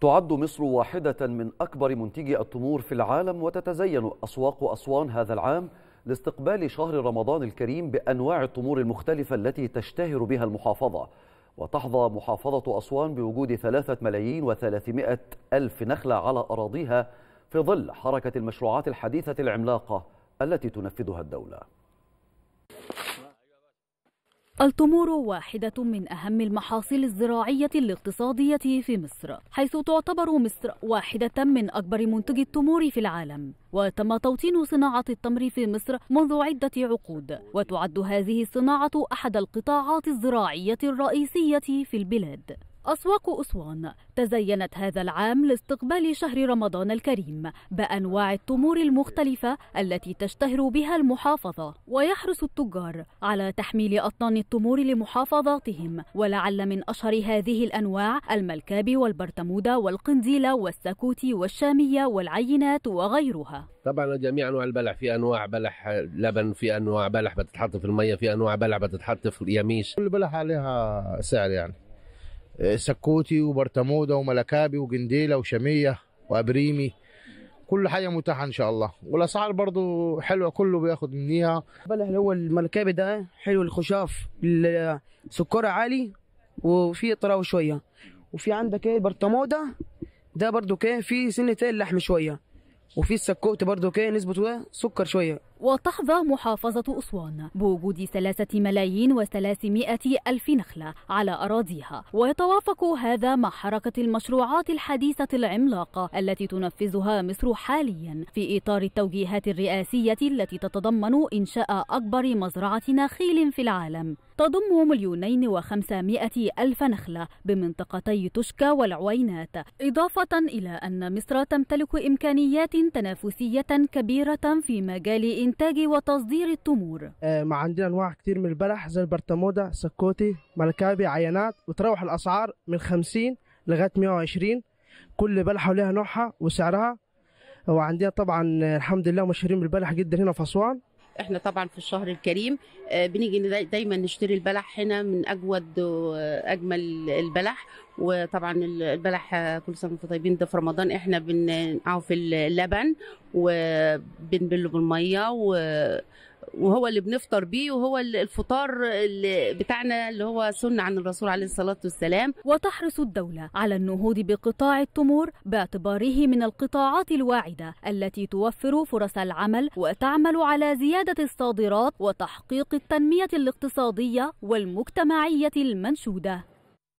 تعد مصر واحدة من أكبر منتجي التمور في العالم وتتزين أسواق أسوان هذا العام لاستقبال شهر رمضان الكريم بأنواع التمور المختلفة التي تشتهر بها المحافظة وتحظى محافظة أسوان بوجود ثلاثة ملايين وثلاثمائة ألف نخلة على أراضيها في ظل حركة المشروعات الحديثة العملاقة التي تنفذها الدولة التمور واحدة من أهم المحاصيل الزراعية الاقتصادية في مصر، حيث تعتبر مصر واحدة من أكبر منتجي التمور في العالم، وتم توطين صناعة التمر في مصر منذ عدة عقود، وتعد هذه الصناعة أحد القطاعات الزراعية الرئيسية في البلاد. أسواق أسوان تزينت هذا العام لاستقبال شهر رمضان الكريم بأنواع التمور المختلفة التي تشتهر بها المحافظة ويحرص التجار على تحميل أطنان التمور لمحافظاتهم ولعل من أشهر هذه الأنواع الملكاب والبرتمودة والقنديلة والساكوتي والشامية والعينات وغيرها طبعا جميع أنواع البلح في أنواع بلح لبن في أنواع بلح بتتحط في المية في أنواع بلح بتتحط في اليميش كل بلح عليها سعر يعني سكوتي وبرتموده وملكابي وجنديله وشميه وابريمي كل حاجه متاحه ان شاء الله والاسعار برضو حلوه كله بياخد منيها بلح اللي هو الملكابي ده حلو الخشاف السكر عالي وفي طراوه شويه وفي عندك ايه برتمودة ده برضو كده في سنتين لحم شويه وفي السكوت برضو كده نسبته سكر شويه وتحظى محافظة أسوان بوجود ثلاثة ملايين وثلاثمائة ألف نخلة على أراضيها ويتوافق هذا مع حركة المشروعات الحديثة العملاقة التي تنفذها مصر حاليا في إطار التوجيهات الرئاسية التي تتضمن إنشاء أكبر مزرعة نخيل في العالم تضم مليونين وخمسمائة ألف نخلة بمنطقتي تشكى والعوينات إضافة إلى أن مصر تمتلك إمكانيات تنافسية كبيرة في مجال إنتاج وتصدير التمور آه، ما عندنا أنواع كتير من البلح زي البرتمودا سكوتي ملكابي عينات وتروح الأسعار من 50 لغاية 120 كل بلحة لها نوعها وسعرها وعندنا طبعا آه، الحمد لله مشهورين بالبلح جدا هنا في أسوان احنا طبعا في الشهر الكريم آه، بنيجي دايما نشتري البلح هنا من اجود واجمل آه، البلح وطبعا البلح كل سنه وانتم طيبين ده في رمضان احنا بنقعه في اللبن وبنبله بالميه و وهو اللي بنفطر بيه وهو الفطار اللي بتاعنا اللي هو سنة عن الرسول عليه الصلاة والسلام وتحرص الدولة على النهوض بقطاع التمور باعتباره من القطاعات الواعدة التي توفر فرص العمل وتعمل على زيادة الصادرات وتحقيق التنمية الاقتصادية والمجتمعية المنشودة